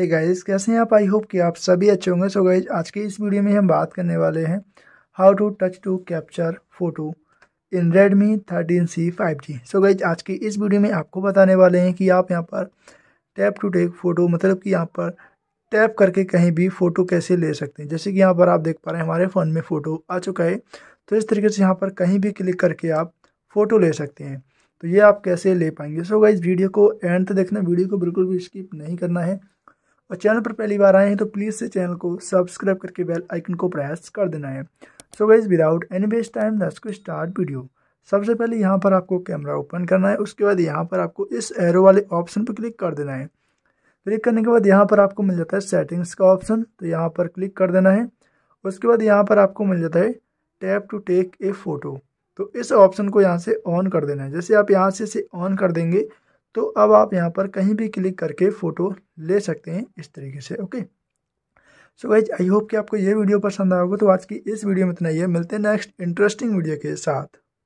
ए guys कैसे हैं आप आई होप कि आप सभी अच्छे होंगे सो गाइज आज के इस वीडियो में हम बात करने वाले हैं how to touch to capture photo in Redmi thirteen C five G so guys आज के इस वीडियो में आपको बताने वाले हैं कि आप यहाँ पर टैप टू टेक फ़ोटो मतलब कि यहाँ पर टैप करके कहीं भी फ़ोटो कैसे ले सकते हैं जैसे कि यहाँ पर आप देख पा रहे हैं हमारे फ़ोन में फ़ोटो आ चुका है तो इस तरीके से यहाँ पर कहीं भी क्लिक करके आप फ़ोटो ले सकते हैं तो ये आप कैसे ले पाएंगे सो गाइज़ वीडियो को एंड तक देखना वीडियो को बिल्कुल भी स्किप नहीं करना है और चैनल पर पहली बार आए हैं तो प्लीज़ से चैनल को सब्सक्राइब करके बेल आइकन को प्रेस कर देना है so guys without any waste time दस को स्टार्ट वीडियो सबसे पहले यहाँ पर आपको कैमरा ओपन करना है उसके बाद यहाँ पर आपको इस एरो वाले ऑप्शन पर क्लिक कर देना है क्लिक करने के बाद यहाँ पर आपको मिल जाता है सेटिंग्स का ऑप्शन तो यहाँ पर क्लिक कर देना है उसके बाद यहाँ पर आपको मिल जाता है tap to take a photo तो इस ऑप्शन को यहाँ से ऑन कर देना है जैसे आप यहाँ से इसे ऑन कर देंगे तो अब आप यहाँ पर कहीं भी क्लिक करके फ़ोटो ले सकते हैं इस तरीके से okay so guys I hope कि आपको ये वीडियो पसंद आएगा तो आज की इस वीडियो में इतना ही है मिलते हैं नेक्स्ट इंटरेस्टिंग वीडियो के साथ